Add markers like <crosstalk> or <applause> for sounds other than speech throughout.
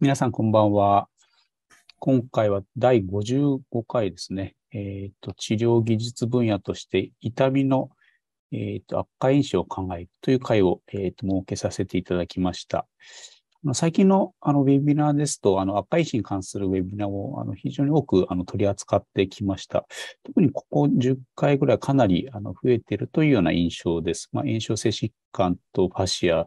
皆さん、こんばんは。今回は第55回ですね。えー、と、治療技術分野として痛みの、えー、と悪化因子を考えるという会を、えー、と設けさせていただきました。最近のあのウェビナーですと、あの、アに関するウェビナーをあの非常に多くあの取り扱ってきました。特にここ10回ぐらいかなりあの増えているというような印象です。まあ、炎症性疾患とファシア、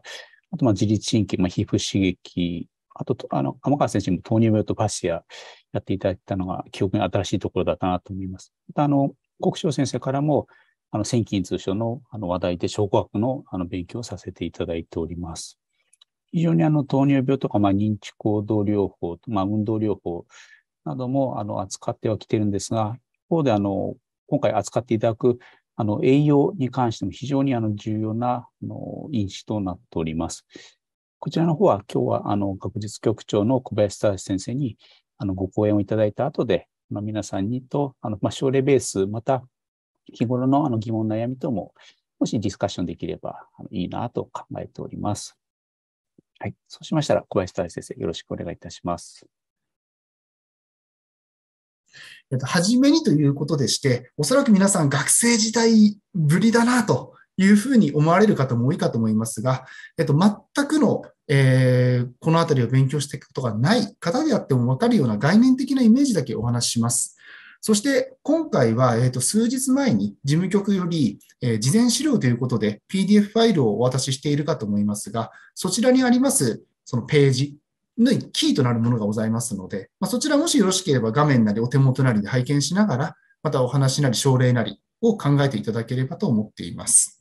あとまあ自律神経、まあ、皮膚刺激、あと、あの、鎌川先生も糖尿病とファシアやっていただいたのが記憶に新しいところだったなと思います。また、あの、国章先生からも、あの、千金通所のあの話題で、証拠学のあの勉強をさせていただいております。非常にあの糖尿病とか、まあ、認知行動療法、まあ、運動療法などもあの扱ってはきてるんですが、一方であの今回扱っていただくあの栄養に関しても非常にあの重要なあの因子となっております。こちらの方は今日はあの学術局長の小林正先生にあのご講演をいただいた後で、まあ、皆さんにとあの、まあ、症例ベース、また日頃のあの疑問、悩みとも、もしディスカッションできればいいなと考えております。はい。そうしましたら、小林太先生、よろしくお願いいたします。と、初めにということでして、おそらく皆さん学生時代ぶりだなというふうに思われる方も多いかと思いますが、えっと、全くの、えー、このあたりを勉強していくことがない方であってもわかるような概念的なイメージだけお話しします。そして今回は、えー、と数日前に事務局より、え事前資料ということで PDF ファイルをお渡ししているかと思いますが、そちらにありますそのページのキーとなるものがございますので、まそちらもしよろしければ画面なりお手元なりで拝見しながら、またお話なり症例なりを考えていただければと思っています。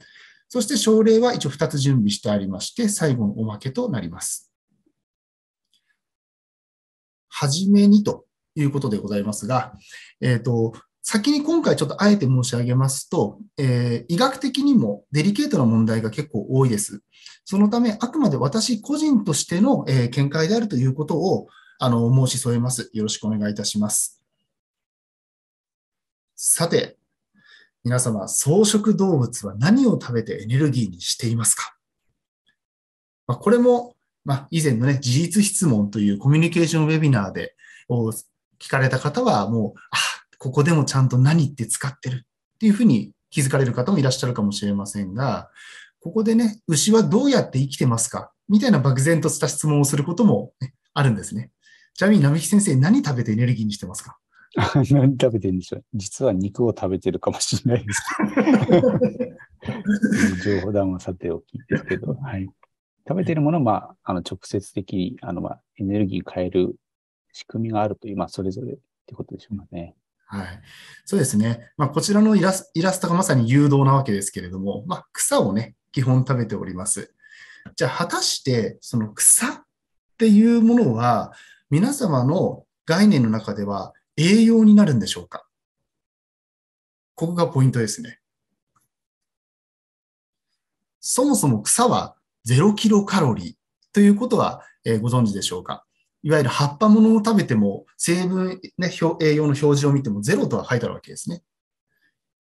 そして症例は一応2つ準備してありまして、最後のおまけとなります。はじめにということでございますが、えっ、ー、と、先に今回ちょっとあえて申し上げますと、えー、医学的にもデリケートな問題が結構多いです。そのため、あくまで私個人としての、えー、見解であるということをあの申し添えます。よろしくお願いいたします。さて、皆様、草食動物は何を食べてエネルギーにしていますか、まあ、これも、まあ、以前のね、事実質問というコミュニケーションウェビナーで、聞かれた方はもう、あ、ここでもちゃんと何って使ってるっていうふうに気づかれる方もいらっしゃるかもしれませんが、ここでね、牛はどうやって生きてますかみたいな漠然とした質問をすることも、ね、あるんですね。ちなみに並木先生、何食べてエネルギーにしてますか <laughs> 何食べてるんでしょう実は肉を食べてるかもしれないです。<laughs> 情報談はさておきですけど、はい、食べてるものは、まあ、あの直接的にあの、まあ、エネルギー変える仕組みがあるという、まあ、それぞれってことでしょうかね。はい。そうですね。まあ、こちらのイラストがまさに誘導なわけですけれども、まあ、草をね、基本食べております。じゃあ、果たして、その草っていうものは、皆様の概念の中では栄養になるんでしょうかここがポイントですね。そもそも草は0キロカロリーということは、えご存知でしょうかいわゆる葉っぱものを食べても、成分、ね、栄養の表示を見てもゼロとは書いてあるわけですね。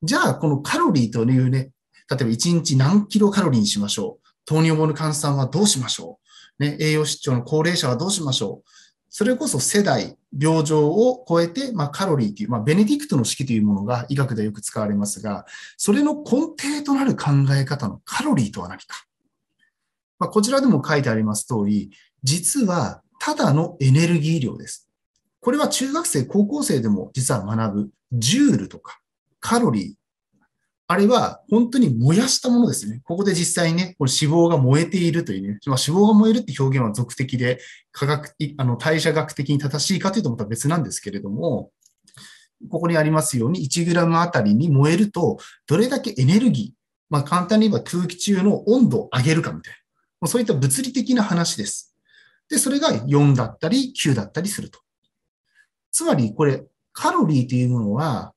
じゃあ、このカロリーというね、例えば1日何キロカロリーにしましょう。糖尿病の患者さんはどうしましょう。ね、栄養失調の高齢者はどうしましょう。それこそ世代、病状を超えて、まあ、カロリーという、まあ、ベネディクトの式というものが医学でよく使われますが、それの根底となる考え方のカロリーとは何か。まあ、こちらでも書いてあります通り、実はただのエネルギー量です。これは中学生、高校生でも実は学ぶジュールとかカロリー、あれは本当に燃やしたものですね。ここで実際にね、これ脂肪が燃えているというね、ま脂肪が燃えるって表現は俗的で、科学あの代謝学的に正しいかというとまた別なんですけれども、ここにありますように 1g あたりに燃えると、どれだけエネルギー、まあ簡単に言えば空気中の温度を上げるかみたいな、そういった物理的な話です。で、それが4だったり9だったりすると。つまり、これ、カロリーというものは、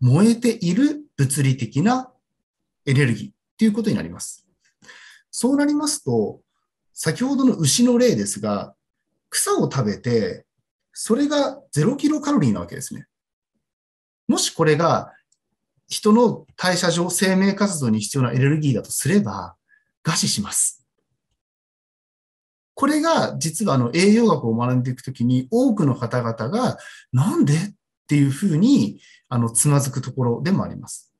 燃えている物理的なエネルギーということになります。そうなりますと、先ほどの牛の例ですが、草を食べて、それが0キロカロリーなわけですね。もしこれが人の代謝上生命活動に必要なエネルギーだとすれば、餓死します。これが実はあの栄養学を学んでいくときに多くの方々がなんでっていうふうにあのつまずくところでもあります。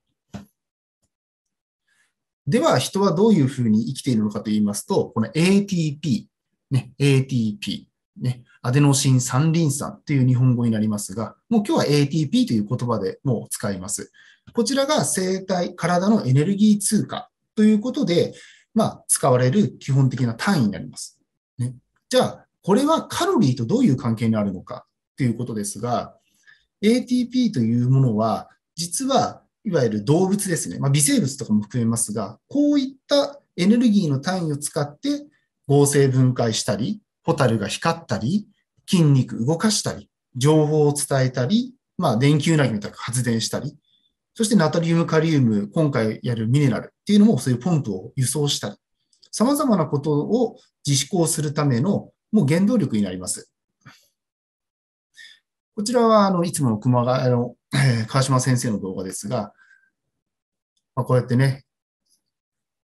では人はどういうふうに生きているのかと言いますと、この ATP、ね、ATP、ね、アデノシン三リン酸という日本語になりますが、もう今日は ATP という言葉でもう使います。こちらが生体、体のエネルギー通貨ということで、まあ、使われる基本的な単位になります。じゃあ、これはカロリーとどういう関係にあるのかということですが、ATP というものは、実はいわゆる動物ですね、まあ、微生物とかも含めますが、こういったエネルギーの単位を使って合成分解したり、ホタルが光ったり、筋肉動かしたり、情報を伝えたり、まあ、電球なぎみたい発電したり、そしてナトリウム、カリウム、今回やるミネラルっていうのもそういうポンプを輸送したり、様々なことを自粛をするための、もう原動力になります。こちらは、あの、いつもの熊谷の、え <clears throat> 川島先生の動画ですが、まあ、こうやってね、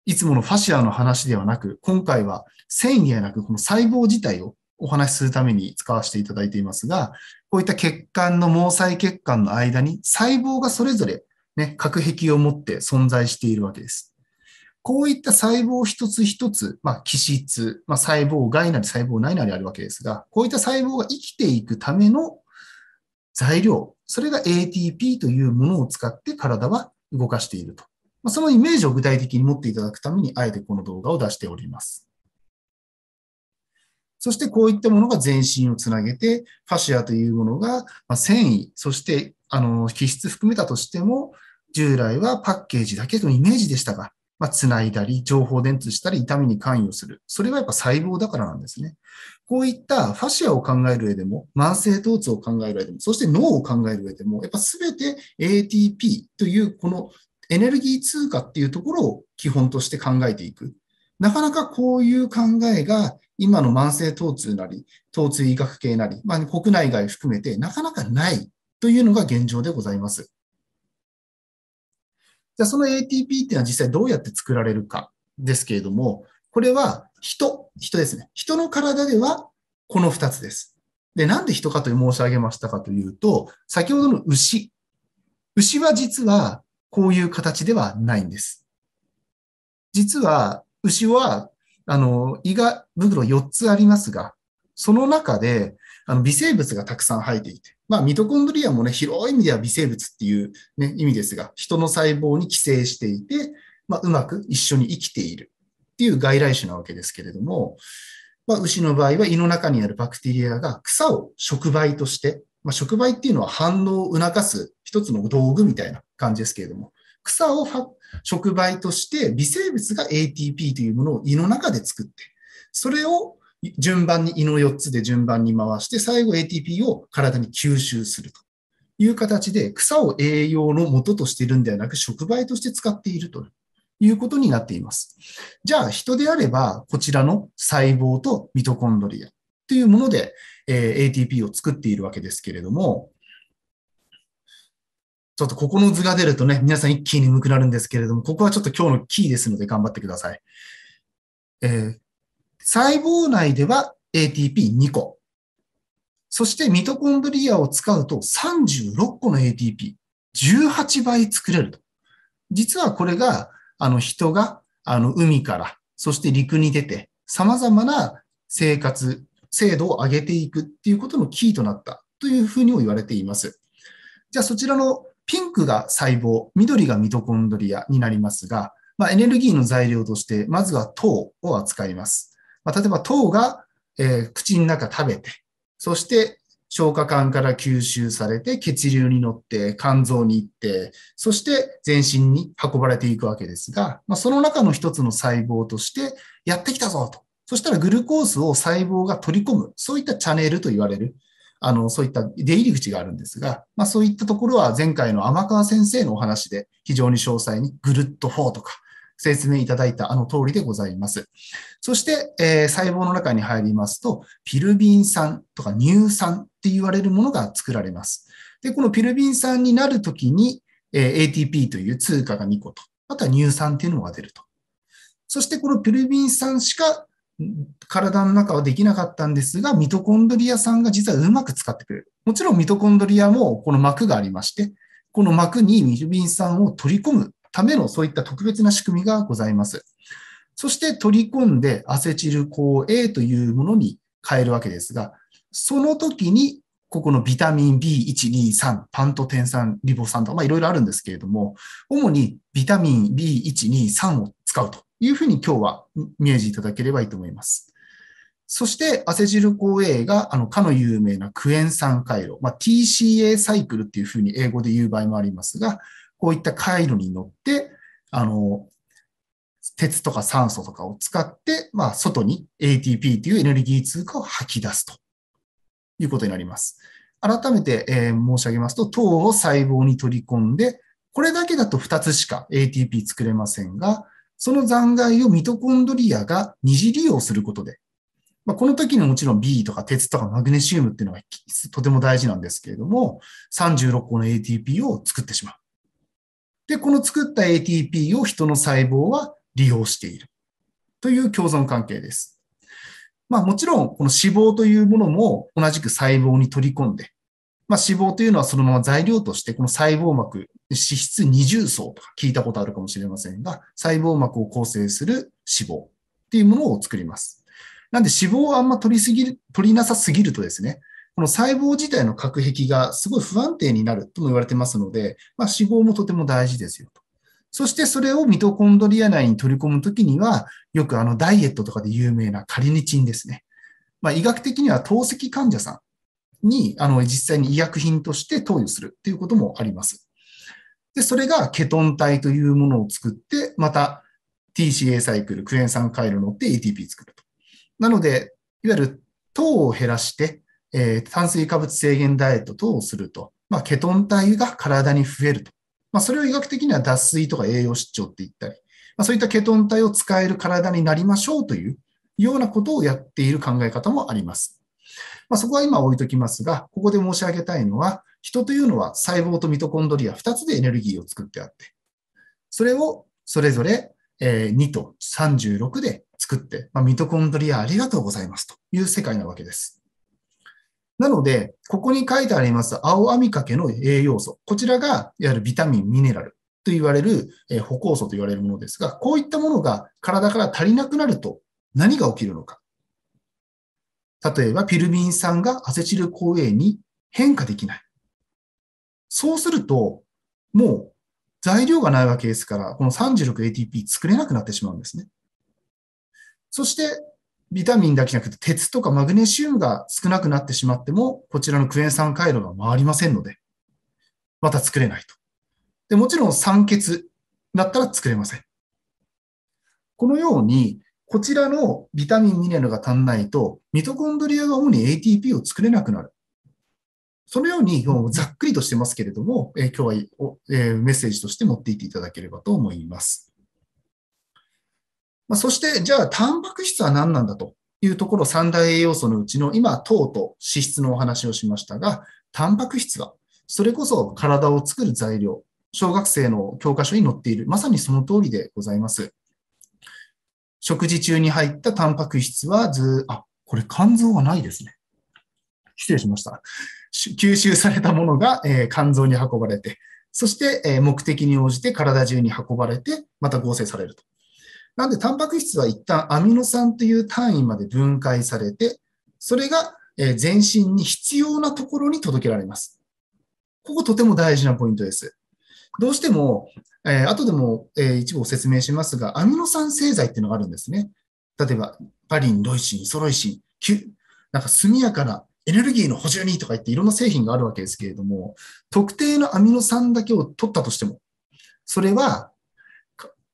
いつものファシアの話ではなく、今回は繊維ではなく、この細胞自体をお話しするために使わせていただいていますが、こういった血管の毛細血管の間に細胞がそれぞれ、ね、核壁を持って存在しているわけです。こういった細胞一つ一つ、まあ、気質、まあ、細胞外なり細胞内なりあるわけですが、こういった細胞が生きていくための材料、それが ATP というものを使って体は動かしていると。まあ、そのイメージを具体的に持っていただくために、あえてこの動画を出しております。そしてこういったものが全身をつなげて、ファシアというものが繊維、そしてあの気質含めたとしても、従来はパッケージだけのイメージでしたが、まあ、繋いだり、情報伝通したり、痛みに関与する。それはやっぱ細胞だからなんですね。こういったファシアを考える上でも、慢性疼痛を考える上でも、そして脳を考える上でも、やっぱ全て ATP というこのエネルギー通貨っていうところを基本として考えていく。なかなかこういう考えが今の慢性疼痛なり、疼痛医学系なり、まあ、国内外含めてなかなかないというのが現状でございます。じゃあその ATP っていうのは実際どうやって作られるかですけれども、これは人、人ですね。人の体ではこの二つです。で、なんで人かと申し上げましたかというと、先ほどの牛。牛は実はこういう形ではないんです。実は牛は、あの、胃が袋4つありますが、その中であの微生物がたくさん生えていて、まあ、ミトコンドリアもね、広い意味では微生物っていう、ね、意味ですが、人の細胞に寄生していて、まあ、うまく一緒に生きているっていう外来種なわけですけれども、まあ、牛の場合は胃の中にあるバクテリアが草を触媒として、まあ、触媒っていうのは反応を促す一つの道具みたいな感じですけれども、草を触媒として微生物が ATP というものを胃の中で作って、それを順番に胃の4つで順番に回して、最後 ATP を体に吸収するという形で、草を栄養の元としているんではなく、触媒として使っているということになっています。じゃあ、人であれば、こちらの細胞とミトコンドリアというもので、え ATP を作っているわけですけれども、ちょっとここの図が出るとね、皆さん一気に眠くなるんですけれども、ここはちょっと今日のキーですので頑張ってください。えー、細胞内では ATP2 個。そしてミトコンドリアを使うと36個の ATP、18倍作れると。実はこれが、あの人が、あの海から、そして陸に出て、様々な生活、精度を上げていくっていうことのキーとなったというふうにも言われています。じゃあそちらのピンクが細胞、緑がミトコンドリアになりますが、まあ、エネルギーの材料として、まずは糖を扱います。まあ、例えば糖が、えー、口の中食べて、そして消化管から吸収されて血流に乗って肝臓に行って、そして全身に運ばれていくわけですが、まあ、その中の一つの細胞としてやってきたぞと。そしたらグルコースを細胞が取り込む、そういったチャンネルと言われる、あの、そういった出入り口があるんですが、まあそういったところは前回の天川先生のお話で非常に詳細にグルッと4とか、説明いただいたあの通りでございます。そして、えー、細胞の中に入りますと、ピルビン酸とか乳酸って言われるものが作られます。で、このピルビン酸になるときに、えー、ATP という通貨が2個と、あとは乳酸っていうのが出ると。そしてこのピルビン酸しか体の中はできなかったんですが、ミトコンドリアさんが実はうまく使ってくれる。もちろんミトコンドリアもこの膜がありまして、この膜にミルビン酸を取り込むためのそういった特別な仕組みがございます。そして取り込んでアセチル CoA というものに変えるわけですが、その時にここのビタミン B123、パントテン酸、リボ酸とか、まあいろいろあるんですけれども、主にビタミン B123 を使うというふうに今日はイメージいただければいいと思います。そして、アセチル CoA が、あの、かの有名なクエン酸回路、まあ、TCA サイクルっていうふうに英語で言う場合もありますが、こういった回路に乗って、あの、鉄とか酸素とかを使って、まあ、外に ATP というエネルギー通貨を吐き出すということになります。改めて、え申し上げますと、糖を細胞に取り込んで、これだけだと2つしか ATP 作れませんが、その残骸をミトコンドリアが二次利用することで、まあ、この時にもちろん B とか鉄とかマグネシウムっていうのがとても大事なんですけれども、36個の ATP を作ってしまう。で、この作った ATP を人の細胞は利用しているという共存関係です。まあもちろん、この脂肪というものも同じく細胞に取り込んで、まあ脂肪というのはそのまま材料として、この細胞膜、脂質二重層とか聞いたことあるかもしれませんが、細胞膜を構成する脂肪っていうものを作ります。なんで脂肪をあんま取りすぎる、取りなさすぎるとですね、この細胞自体の隔壁がすごい不安定になるとも言われてますので、まあ、死亡もとても大事ですよと。そしてそれをミトコンドリア内に取り込むときには、よくあのダイエットとかで有名なカリニチンですね。まあ、医学的には透析患者さんにあの実際に医薬品として投与するということもあります。で、それがケトン体というものを作って、また TCA サイクル、クエン酸回路乗って ATP 作ると。なので、いわゆる糖を減らしてえー、炭水化物制限ダイエット等をすると、まあ、ケトン体が体に増えると。まあ、それを医学的には脱水とか栄養失調って言ったり、まあ、そういったケトン体を使える体になりましょうというようなことをやっている考え方もあります。まあ、そこは今置いときますが、ここで申し上げたいのは、人というのは細胞とミトコンドリア2つでエネルギーを作ってあって、それをそれぞれ2と36で作って、まあ、ミトコンドリアありがとうございますという世界なわけです。なので、ここに書いてあります青網かけの栄養素。こちらが、いわゆるビタミン、ミネラルと言われる、え歩行素と言われるものですが、こういったものが体から足りなくなると何が起きるのか。例えば、ピルミン酸がアセチル抗 A に変化できない。そうすると、もう材料がないわけですから、この 36ATP 作れなくなってしまうんですね。そして、ビタミンだけじゃなくて、鉄とかマグネシウムが少なくなってしまっても、こちらのクエン酸回路が回りませんので、また作れないと。でもちろん酸欠だったら作れません。このように、こちらのビタミン、ミネラルが足んないと、ミトコンドリアが主に ATP を作れなくなる。そのように、ざっくりとしてますけれども、え今日は、えメッセージとして持っていっていただければと思います。まあ、そして、じゃあ、タンパク質は何なんだというところ、三大栄養素のうちの、今、糖と脂質のお話をしましたが、タンパク質は、それこそ体を作る材料、小学生の教科書に載っている、まさにその通りでございます。食事中に入ったタンパク質はず、あ、これ肝臓はないですね。失礼しました。吸収されたものが、え肝臓に運ばれて、そして、え目的に応じて体中に運ばれて、また合成されると。なんで、タンパク質は一旦アミノ酸という単位まで分解されて、それが全身に必要なところに届けられます。こことても大事なポイントです。どうしても、えー、後でも、えー、一部説明しますが、アミノ酸製剤っていうのがあるんですね。例えば、パリン、ロイシン、イソロイシン、キなんか速やかなエネルギーの補充にとか言っていろんな製品があるわけですけれども、特定のアミノ酸だけを取ったとしても、それは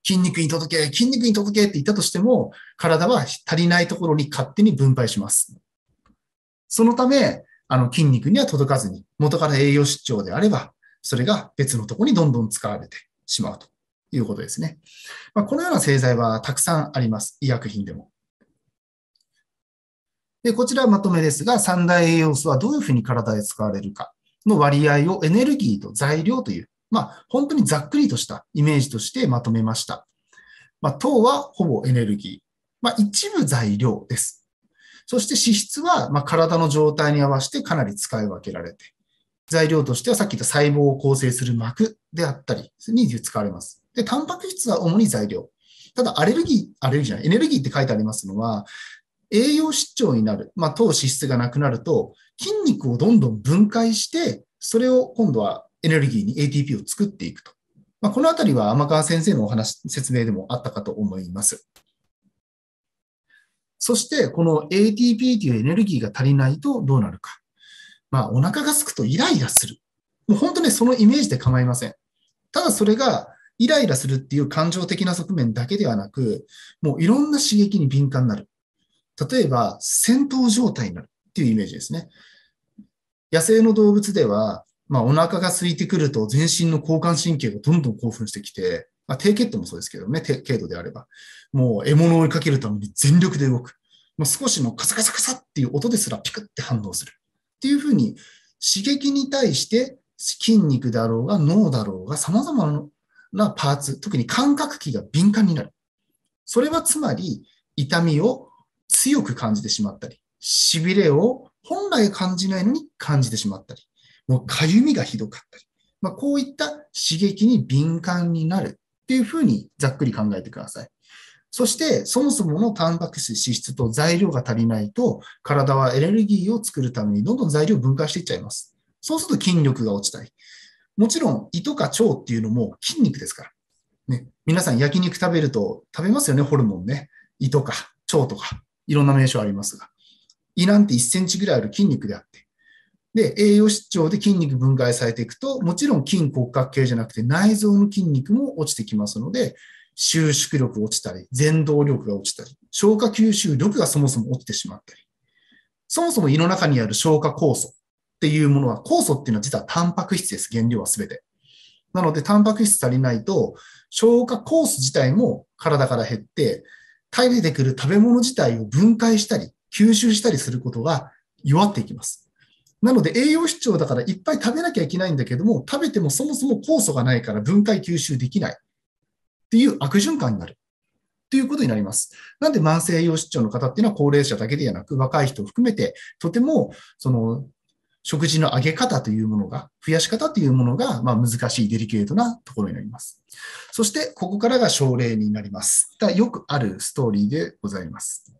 筋肉に届け、筋肉に届けって言ったとしても、体は足りないところに勝手に分配します。そのため、あの筋肉には届かずに、元から栄養失調であれば、それが別のところにどんどん使われてしまうということですね。まあ、このような製剤はたくさんあります。医薬品でも。で、こちらまとめですが、三大栄養素はどういうふうに体で使われるかの割合をエネルギーと材料というまあ、本当にざっくりとしたイメージとしてまとめました。まあ、糖はほぼエネルギー。まあ、一部材料です。そして脂質は、ま体の状態に合わせてかなり使い分けられて、材料としてはさっき言った細胞を構成する膜であったりに使われます。で、タンパク質は主に材料。ただ、アレルギー、アレルギーじゃない、エネルギーって書いてありますのは、栄養失調になる、まあ、糖脂質がなくなると、筋肉をどんどん分解して、それを今度はエネルギーに ATP を作っていくと。まあ、このあたりは天川先生のお話、説明でもあったかと思います。そして、この ATP というエネルギーが足りないとどうなるか。まあ、お腹がすくとイライラする。もう本当ね、そのイメージで構いません。ただそれが、イライラするっていう感情的な側面だけではなく、もういろんな刺激に敏感になる。例えば、戦闘状態になるっていうイメージですね。野生の動物では、まあ、お腹が空いてくると全身の交感神経がどんどん興奮してきて、まあ、低血糖もそうですけどね、軽度であれば、もう獲物を追いかけるために全力で動く。まあ、少しのカサカサカサっていう音ですらピクって反応する。っていうふうに、刺激に対して筋肉だろうが脳だろうが様々なパーツ、特に感覚器が敏感になる。それはつまり痛みを強く感じてしまったり、痺れを本来感じないのに感じてしまったり、のかゆみがひどかったり、まあ、こういった刺激に敏感になるっていうふうにざっくり考えてください。そして、そもそものタンパク質、脂質と材料が足りないと、体はエネルギーを作るためにどんどん材料を分解していっちゃいます。そうすると筋力が落ちたり。もちろん、胃とか腸っていうのも筋肉ですから。ね、皆さん焼肉食べると食べますよね、ホルモンね。胃とか腸とか、いろんな名称ありますが。胃なんて1センチぐらいある筋肉であって、で、栄養失調で筋肉分解されていくと、もちろん筋骨格系じゃなくて内臓の筋肉も落ちてきますので、収縮力落ちたり、全動力が落ちたり、消化吸収力がそもそも落ちてしまったり、そもそも胃の中にある消化酵素っていうものは、酵素っていうのは実はタンパク質です、原料は全て。なので、タンパク質足りないと、消化酵素自体も体から減って、体内てくる食べ物自体を分解したり、吸収したりすることが弱っていきます。なので栄養失調だからいっぱい食べなきゃいけないんだけども、食べてもそもそも酵素がないから分解吸収できないっていう悪循環になる。っていうことになります。なんで慢性栄養失調の方っていうのは高齢者だけではなく若い人を含めてとてもその食事の上げ方というものが、増やし方というものが、まあ、難しいデリケートなところになります。そして、ここからが症例になります。だよくあるストーリーでございます。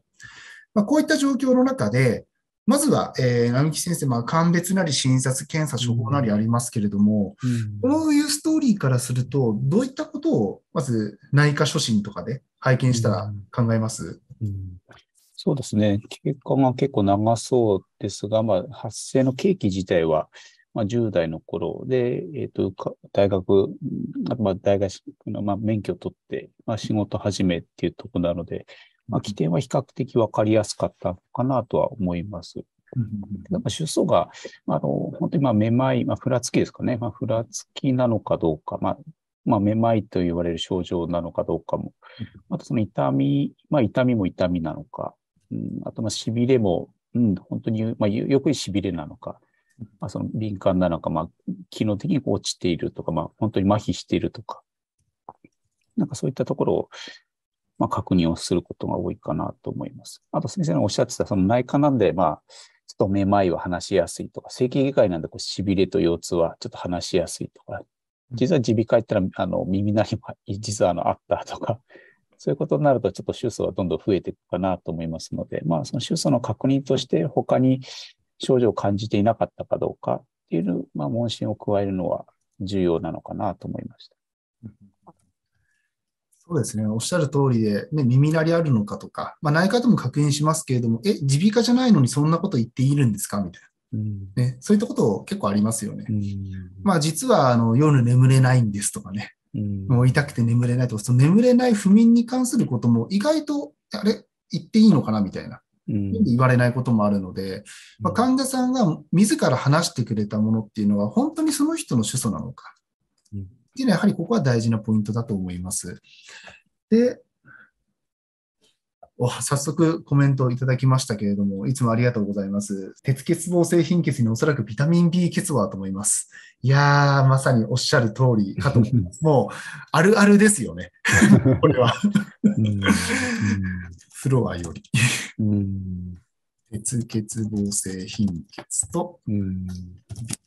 まあ、こういった状況の中で、まずは、えー、並木先生、まあ、鑑別なり診察、検査、処方なりありますけれども、うん、こういうストーリーからすると、どういったことを、まず内科初診とかで拝見したら考えます、うん、うん、そうですね。経過が結構長そうですが、まあ、発生の契機自体は、まあ、10代の頃で、えっ、ー、と、大学、まあ、大学の、まあ、免許を取って、まあ、仕事始めっていうとこなので、まあ、起点は比較的分かりやすかったかなとは思います。うんか主訴が、あの、本当にまあめまい、まあ、ふらつきですかね。まあ、ふらつきなのかどうか、まあ、まあ、めまいと言われる症状なのかどうかも、あとその痛み、まあ、痛みも痛みなのか、うん、あとまあ、しびれも、うん、本当に、まあ、よくしびれなのか、まあ、その敏感なのか、まあ、機能的に落ちているとか、まあ、本当に麻痺しているとか、なんかそういったところを、まあ、確認をすることが多いかなと思います。あと先生のおっしゃってた、その内科なんで、まあ、ちょっとめまいは話しやすいとか、整形外科医なんでこうれと腰痛はちょっと話しやすいとか、実は耳鼻科行ったら、あの、耳鳴りも、実はあの、あったとか、<laughs> そういうことになると、ちょっと手術はどんどん増えていくかなと思いますので、まあ、その手術の確認として、他に症状を感じていなかったかどうかっていう、まあ、問診を加えるのは重要なのかなと思いました。そうですね。おっしゃる通りで、ね、耳鳴りあるのかとか、まあ、内科でも確認しますけれども、え、耳鼻科じゃないのにそんなこと言っているんですかみたいな。うん、ね、そういったこと結構ありますよね。うん、まあ実はあの夜眠れないんですとかね、うん、もう痛くて眠れないとか、その眠れない不眠に関することも意外と、あれ、言っていいのかなみたいな、言われないこともあるので、まあ、患者さんが自ら話してくれたものっていうのは、本当にその人の主訴なのか、っていうのはやはりここは大事なポイントだと思います。で、お早速コメントをいただきましたけれども、いつもありがとうございます。鉄欠乏性貧血におそらくビタミン B 欠乏だと思います。いやー、まさにおっしゃる通りかと思います。<laughs> もう、あるあるですよね。<laughs> これはフロアより鉄欠乏性貧血と、ビ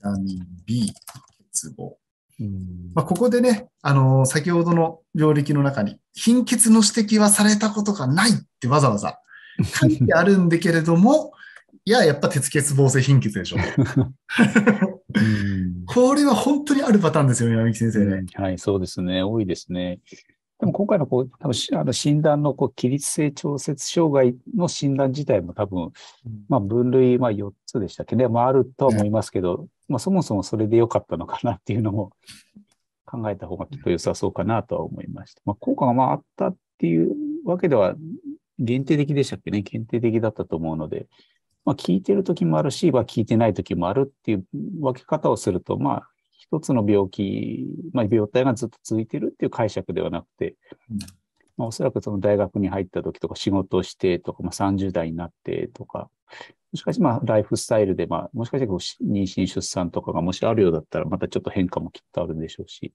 タミン B 欠乏。まあ、ここでね、あのー、先ほどの病歴の中に、貧血の指摘はされたことがないってわざわざ書いてあるんだけれども、<laughs> いや、やっぱ鉄欠乏性貧血でしょ。<laughs> これは本当にあるパターンですよね、柳先生ね、はい、そうですね。多いですね。でも今回のこう、多分あの診断のこう起立性調節障害の診断自体も多分、まあ分類、まあ4つでしたっけね、まああるとは思いますけど、まあ、そもそもそれで良かったのかなっていうのを <laughs> 考えた方がきっと良さそうかなとは思いました。まあ、効果がまああったっていうわけでは限定的でしたっけね。限定的だったと思うので、まあ、聞いてる時もあるし、まあ、聞いてない時もあるっていう分け方をすると、まあ、一つの病気、まあ、病態がずっと続いてるっていう解釈ではなくて、まあ、おそらくその大学に入った時とか仕事をしてとか、まあ、30代になってとか、もしかして、まあ、ライフスタイルで、まあ、もしかして妊娠、出産とかがもしあるようだったら、またちょっと変化もきっとあるんでしょうし。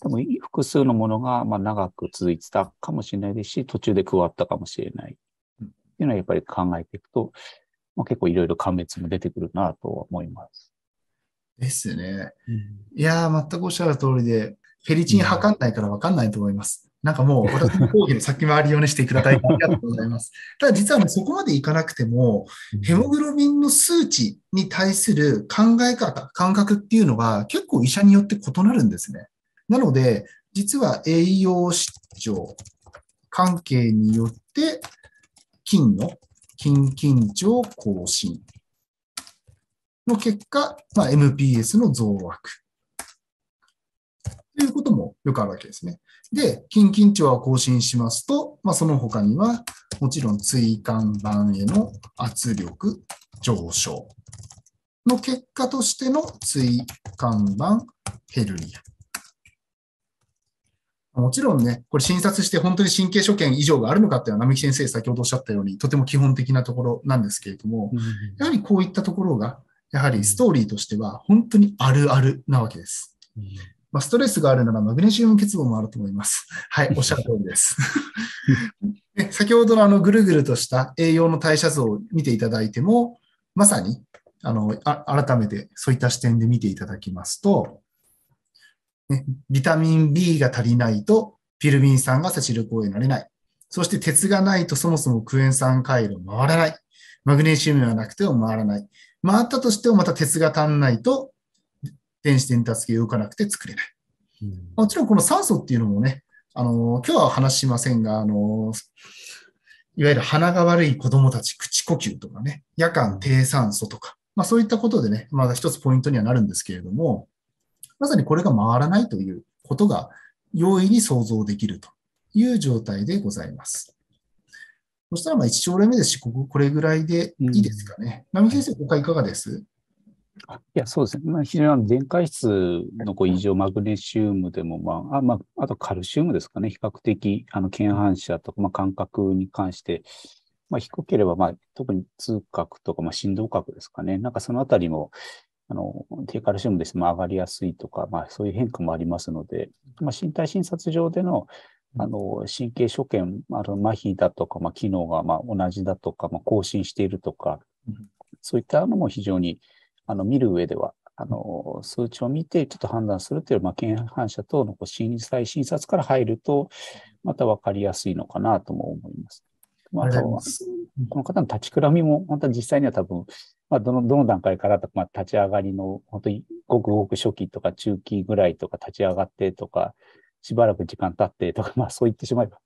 多分、複数のものが、まあ、長く続いてたかもしれないですし、途中で加わったかもしれない。っていうのは、やっぱり考えていくと、まあ、結構いろいろ鑑別も出てくるなとは思います。ですね。うん、いやー、全くおっしゃる通りで、フェリチン測んないから分かんないと思います。なんかもう、私の講義の先回りをね、してください。ありがとうございます。<laughs> ただ実はね、そこまでいかなくても、ヘモグロビンの数値に対する考え方、感覚っていうのは、結構医者によって異なるんですね。なので、実は栄養失調関係によって、菌の筋緊張更新の結果、まあ、MPS の増悪ということもよくあるわけですね。で、近々値は更新しますと、まあ、その他には、もちろん椎間板への圧力上昇の結果としての椎間板ヘルニア。もちろんね、これ診察して本当に神経所見異常があるのかっていうのは、並木先生先ほどおっしゃったように、とても基本的なところなんですけれども、やはりこういったところが、やはりストーリーとしては本当にあるあるなわけです。まあ、ストレスがあるならマグネシウム結合もあると思います。<laughs> はい、おっしゃる通りです。<laughs> で先ほどのあのぐるぐるとした栄養の代謝像を見ていただいても、まさにあのあ改めてそういった視点で見ていただきますと、ね、ビタミン B が足りないとピルミン酸が摂力を得られない。そして鉄がないとそもそもクエン酸回路回らない。マグネシウムがなくても回らない。回ったとしてもまた鉄が足んないと電子伝達系を動かなくて作れない。もちろんこの酸素っていうのもね、あの、今日は話しませんが、あの、いわゆる鼻が悪い子供たち、口呼吸とかね、夜間低酸素とか、まあそういったことでね、まだ一つポイントにはなるんですけれども、まさにこれが回らないということが容易に想像できるという状態でございます。そしたらまあ1兆例目ですし、こここれぐらいでいいですかね。うん、並木先生、他いかがですいや、そうですね。まあ、非常に電解質のこう異常、マグネシウムでも、まあ、あ、まあ、あとカルシウムですかね。比較的、あの、腱反射とか、まあ、感覚に関して、まあ、低ければ、まあ、特に痛覚とか、まあ、振動覚ですかね。なんかそのあたりも、あの、低カルシウムですね、まあ、上がりやすいとか、まあ、そういう変化もありますので、まあ、身体診察上での、あの、神経所見、あの、麻痺だとか、まあ、機能が、まあ、同じだとか、まあ、更新しているとか、そういったのも非常に、あの、見る上では、あの、数値を見て、ちょっと判断するという、まあ、検犯者等のこう審査診察から入ると、また分かりやすいのかなとも思います。まあ、あとこの方の立ちくらみも、本当実際には多分、まあ、どの、どの段階からとか、まあ、立ち上がりの、本当にごくごく初期とか中期ぐらいとか、立ち上がってとか、しばらく時間経ってとか、まあ、そう言ってしまえば、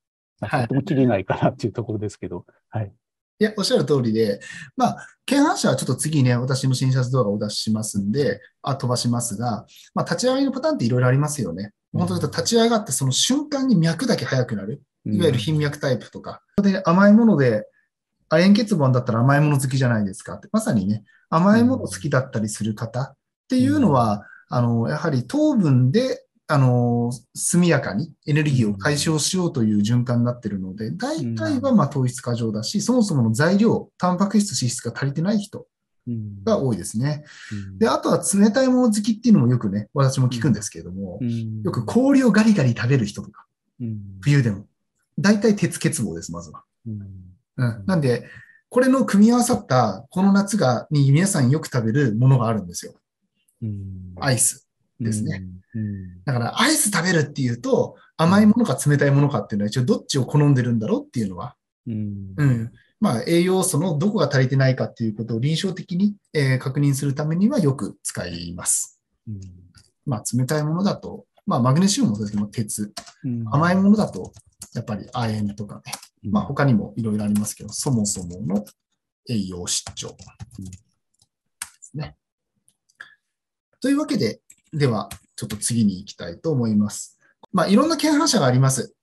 とてもきりないかなっていうところですけど、はい。いや、おっしゃる通りで、まあ、県案者はちょっと次ね、私の診察動画をお出ししますんで、あ飛ばしますが、まあ、立ち上がりのパターンっていろいろありますよね。本当に立ち上がってその瞬間に脈だけ速くなる。いわゆる頻脈タイプとか。うん、で、甘いもので、亜鉛欠乏だったら甘いもの好きじゃないですかって。まさにね、甘いもの好きだったりする方っていうのは、うん、あの、やはり糖分であの、速やかにエネルギーを解消しようという循環になってるので、大体はま糖質過剰だし、そもそもの材料、タンパク質、脂質が足りてない人が多いですね。で、あとは冷たいもの好きっていうのもよくね、私も聞くんですけれども、よく氷をガリガリ食べる人とか、冬でも。大体鉄欠乏です、まずは。うん、なんで、これの組み合わさった、この夏が、に皆さんよく食べるものがあるんですよ。アイス。ですね。だから、アイス食べるっていうと、甘いものか冷たいものかっていうのは、一応どっちを好んでるんだろうっていうのは、うん、うん、まあ、栄養素のどこが足りてないかっていうことを臨床的に、えー、確認するためにはよく使います。うん、まあ、冷たいものだと、まあ、マグネシウムもそうですけど、鉄。うん、甘いものだと、やっぱり亜鉛とかね。まあ、他にもいろいろありますけど、そもそもの栄養失調ですね。というわけで、では、ちょっと次に行きたいと思います。まあ、いろんな検犯者があります。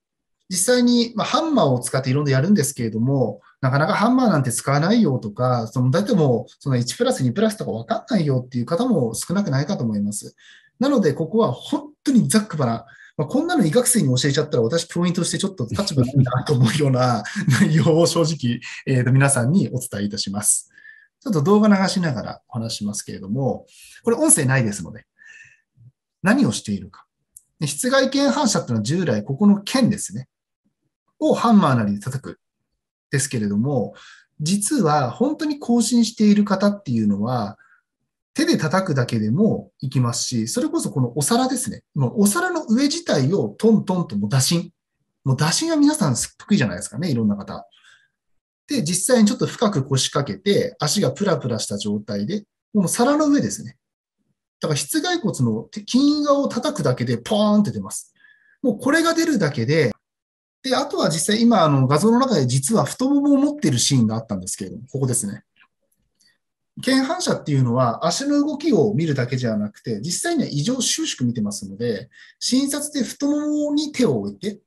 実際に、まあ、ハンマーを使っていろんなやるんですけれども、なかなかハンマーなんて使わないよとか、そのだってもうその1プラス2プラスとかわかんないよっていう方も少なくないかと思います。なので、ここは本当にざっくばらまあ、こんなの医学生に教えちゃったら私教員としてちょっと立場ないなと思うような <laughs> 内容を正直、えー、と皆さんにお伝えいたします。ちょっと動画流しながらお話しますけれども、これ音声ないですので、何をしているか。で室外剣反射ってのは従来ここの剣ですね。をハンマーなりで叩く。ですけれども、実は本当に更新している方っていうのは、手で叩くだけでもいきますし、それこそこのお皿ですね。もうお皿の上自体をトントンともう打診。もう打診は皆さん得意じゃないですかね、いろんな方。で、実際にちょっと深く腰掛けて、足がプラプラした状態で、もう皿の上ですね。だから室外骨の金側を叩くだけでポーンって出ます。もうこれが出るだけで、で、あとは実際今あの画像の中で実は太ももを持ってるシーンがあったんですけれども、ここですね。腱反射っていうのは足の動きを見るだけじゃなくて、実際には異常収縮見てますので、診察で太ももに手を置いて、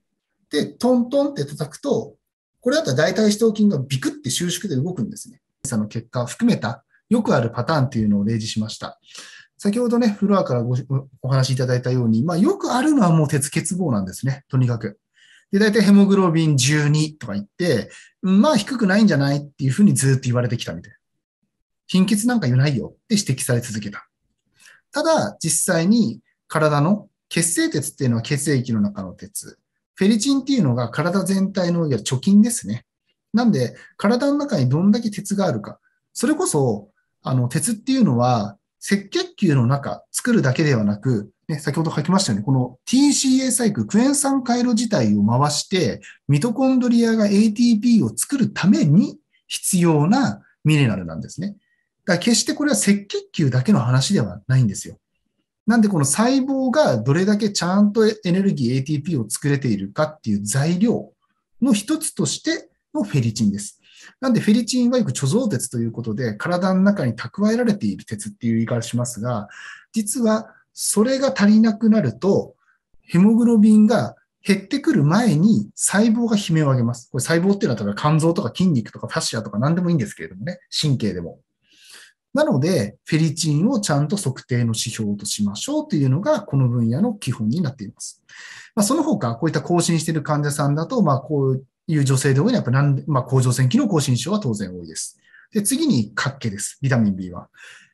で、トントンって叩くと、これだったら大腿四頭筋がビクって収縮で動くんですね。検査の結果を含めたよくあるパターンっていうのを例示しました。先ほどね、フロアからごお話しいただいたように、まあ、よくあるのはもう鉄欠乏なんですね、とにかく。で、大体ヘモグロビン12とか言って、まあ低くないんじゃないっていうふうにずっと言われてきたみたいな。貧血なんか言わないよって指摘され続けた。ただ、実際に体の血清鉄っていうのは血液の中の鉄。フェリチンっていうのが体全体のいや貯金ですね。なんで、体の中にどんだけ鉄があるか。それこそ、あの、鉄っていうのは、赤血球の中作るだけではなく、ね、先ほど書きましたよね、この TCA サイクル、クエン酸回路自体を回して、ミトコンドリアが ATP を作るために必要なミネラルなんですね。だから決してこれは赤血球だけの話ではないんですよ。なんでこの細胞がどれだけちゃんとエネルギー ATP を作れているかっていう材料の一つとしてのフェリチンです。なんでフェリチンはよく貯蔵鉄ということで、体の中に蓄えられている鉄っていう言い方しますが、実はそれが足りなくなると、ヘモグロビンが減ってくる前に細胞が悲鳴を上げます。これ細胞っていうのは肝臓とか筋肉とかファシアとか何でもいいんですけれどもね、神経でも。なので、フェリチンをちゃんと測定の指標としましょうというのが、この分野の基本になっています。まあ、その他、こういった更新している患者さんだと、まあ、こういう女性で多いのは、やっぱなんまあ、甲状腺機能亢進症は当然多いです。で、次に、活気です。ビタミン B は。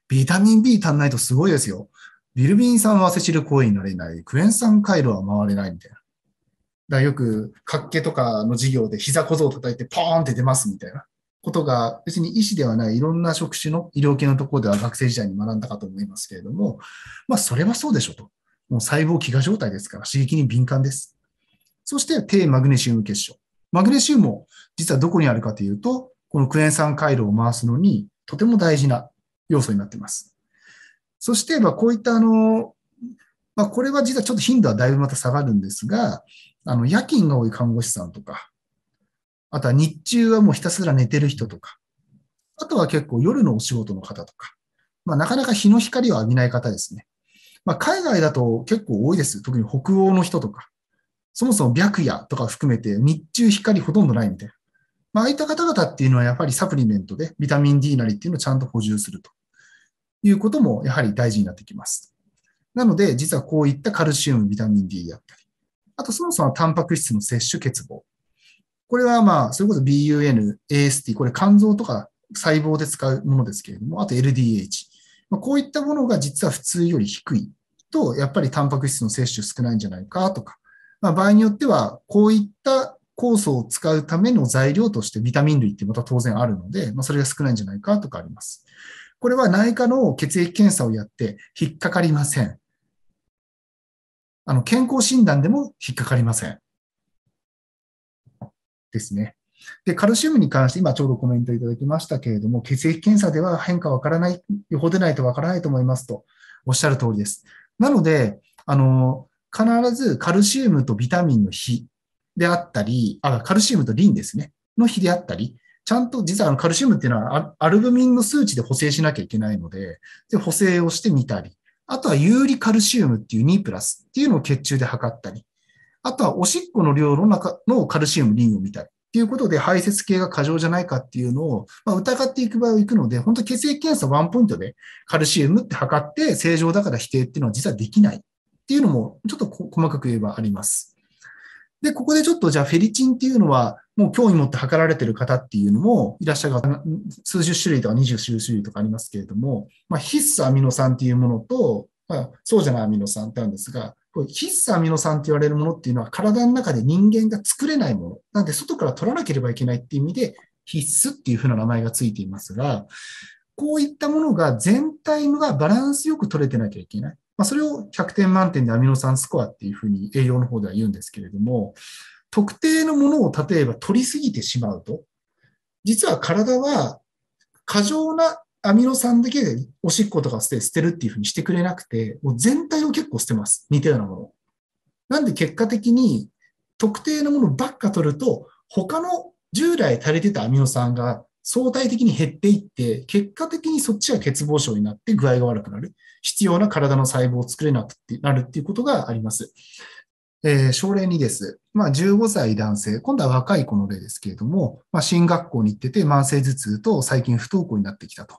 ビタミン B 足んないとすごいですよ。ビルビン酸はアセチル抗になれない。クエン酸回路は回れないみたいな。だからよく、活気とかの授業で膝小僧を叩いてポーンって出ますみたいなことが、別に医師ではないいろんな職種の医療系のところでは学生時代に学んだかと思いますけれども、まあ、それはそうでしょうと。もう細胞飢餓状態ですから刺激に敏感です。そして低マグネシウム結晶。マグネシウムも実はどこにあるかというと、このクエン酸回路を回すのにとても大事な要素になっています。そして、まあ、こういったあの、まあ、これは実はちょっと頻度はだいぶまた下がるんですが、あの、夜勤が多い看護師さんとか、あとは日中はもうひたすら寝てる人とか、あとは結構夜のお仕事の方とか、まあ、なかなか日の光を浴びない方ですね。まあ、海外だと結構多いです。特に北欧の人とか。そもそも白夜とか含めて日中光ほとんどないみたいな。まあ、ああいった方々っていうのはやっぱりサプリメントでビタミン D なりっていうのをちゃんと補充するということもやはり大事になってきます。なので、実はこういったカルシウム、ビタミン D であったり、あとそもそもタンパク質の摂取欠乏。これはまあ、それこそ BUN、AST、これ肝臓とか細胞で使うものですけれども、あと LDH。まあ、こういったものが実は普通より低いと、やっぱりタンパク質の摂取少ないんじゃないかとか、まあ、場合によっては、こういった酵素を使うための材料としてビタミン類ってまた当然あるので、まあ、それが少ないんじゃないかとかあります。これは内科の血液検査をやって引っかかりません。あの、健康診断でも引っかかりません。ですね。で、カルシウムに関して、今ちょうどコメントいただきましたけれども、血液検査では変化わからない、よほでないとわからないと思いますとおっしゃる通りです。なので、あの、必ずカルシウムとビタミンの比であったり、あ、カルシウムとリンですね、の比であったり、ちゃんと実はカルシウムっていうのはアルブミンの数値で補正しなきゃいけないので、で補正をしてみたり、あとは有利カルシウムっていう2プラスっていうのを血中で測ったり、あとはおしっこの量の中のカルシウム、リンを見たり、っていうことで排泄系が過剰じゃないかっていうのを、ま疑っていく場合は行くので、本当血液検査ワンポイントでカルシウムって測って正常だから否定っていうのは実はできないっていうのも、ちょっと細かく言えばあります。で、ここでちょっとじゃあフェリチンっていうのは、もう興味持って測られてる方っていうのもいらっしゃる方、数十種類とか20種類とかありますけれども、まあ、必須アミノ酸っていうものと、まあ、そうじゃないアミノ酸ってあるんですが、これ必須アミノ酸って言われるものっていうのは体の中で人間が作れないもの。なんで外から取らなければいけないっていう意味で必須っていうふうな名前がついていますが、こういったものが全体がバランスよく取れてなきゃいけない。まあ、それを100点満点でアミノ酸スコアっていうふうに栄養の方では言うんですけれども、特定のものを例えば取りすぎてしまうと、実は体は過剰なアミノ酸だけでおしっことか捨て捨てるっていうふうにしてくれなくて、もう全体を結構捨てます。似たようなもの。なんで結果的に特定のものばっか取ると、他の従来足りてたアミノ酸が相対的に減っていって、結果的にそっちが欠乏症になって具合が悪くなる。必要な体の細胞を作れなくなるっていうことがあります。えー、症例2です。まあ、15歳男性、今度は若い子の例ですけれども、まあ、進学校に行ってて慢性頭痛と最近不登校になってきたと。